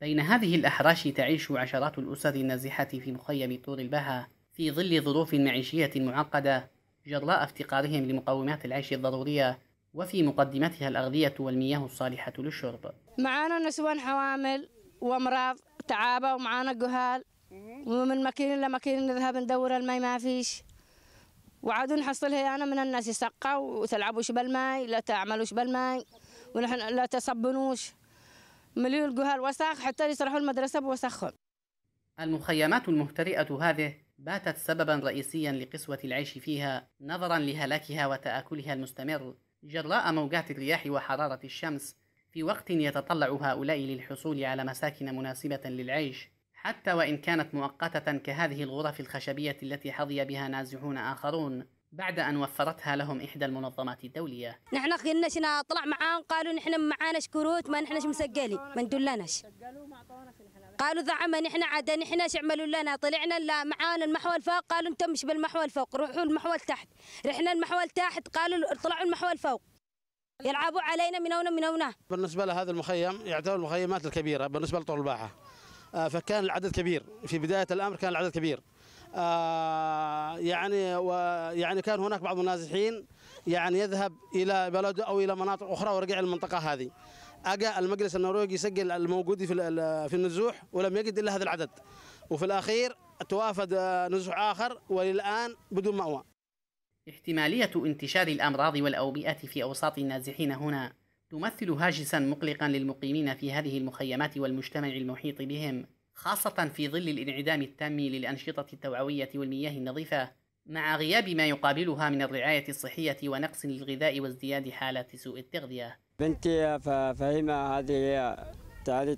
بين هذه الأحراش تعيش عشرات الأسر النازحة في مخيم طور البها في ظل ظروف معيشية معقدة جراء افتقارهم لمقومات العيش الضرورية وفي مقدمتها الأغذية والمياه الصالحة للشرب معانا نسوان حوامل وأمراض تعابة ومعانا جهال ومن مكين لمكين نذهب ندور الماء ما فيش وعاد نحصلها أنا من الناس يسقوا وتلعبوا شبه الماء لا تعملوا شبه الماء ونحن لا تصبنوش مليون لقوها الوساخ حتى يصلحوا المدرسة بوسخهم المخيمات المهترئة هذه باتت سببا رئيسيا لقسوة العيش فيها نظرا لهلاكها وتآكلها المستمر جراء موجات الرياح وحرارة الشمس في وقت يتطلع هؤلاء للحصول على مساكن مناسبة للعيش حتى وإن كانت مؤقتة كهذه الغرف الخشبية التي حظي بها نازحون آخرون بعد أن وفرتها لهم إحدى المنظمات الدولية نحن قلنا شنا طلع معاهم قالوا نحن معاناش كروت ما نحنش مسجلين ما ندلناش قالوا زعما نحن عاد نحن عملوا لنا طلعنا لا معانا المحور الفوق قالوا انتم مش بالمحور الفوق روحوا المحور تحت رحنا المحور تحت قالوا طلعوا المحور الفوق يلعبوا علينا من هنا من هنا بالنسبه لهذا المخيم يعتبر المخيمات الكبيره بالنسبه لطول الباحه آه، فكان العدد كبير في بدايه الامر كان العدد كبير آه، يعني ويعني كان هناك بعض النازحين يعني يذهب الى بلده او الى مناطق اخرى ورجع المنطقه هذه اجى المجلس النرويجي يسجل الموجود في في النزوح ولم يجد الا هذا العدد وفي الاخير توافد نزوح اخر والان بدون مأوى احتمالية انتشار الأمراض والأوبئة في أوساط النازحين هنا تمثل هاجسا مقلقا للمقيمين في هذه المخيمات والمجتمع المحيط بهم خاصة في ظل الانعدام التام للأنشطة التوعوية والمياه النظيفة مع غياب ما يقابلها من الرعاية الصحية ونقص للغذاء وازدياد حالات سوء التغذية بنتي فهمة هذه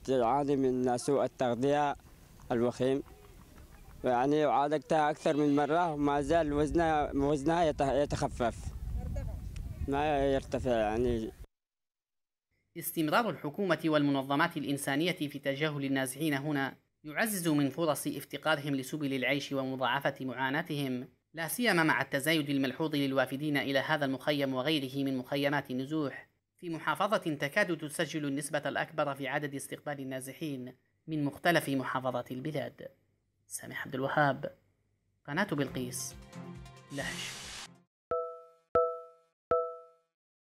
تعاني من سوء التغذية الوخيم يعني عالجتها أكثر من مرة وما زال وزنها, وزنها يتخفف ما يرتفع يعني استمرار الحكومة والمنظمات الإنسانية في تجاهل النازحين هنا يعزز من فرص افتقارهم لسبل العيش ومضاعفة معاناتهم لا سيما مع التزايد الملحوظ للوافدين إلى هذا المخيم وغيره من مخيمات النزوح في محافظة تكاد تسجل النسبة الأكبر في عدد استقبال النازحين من مختلف محافظات البلاد سامح عبد الوهاب قناة بلقيس لهج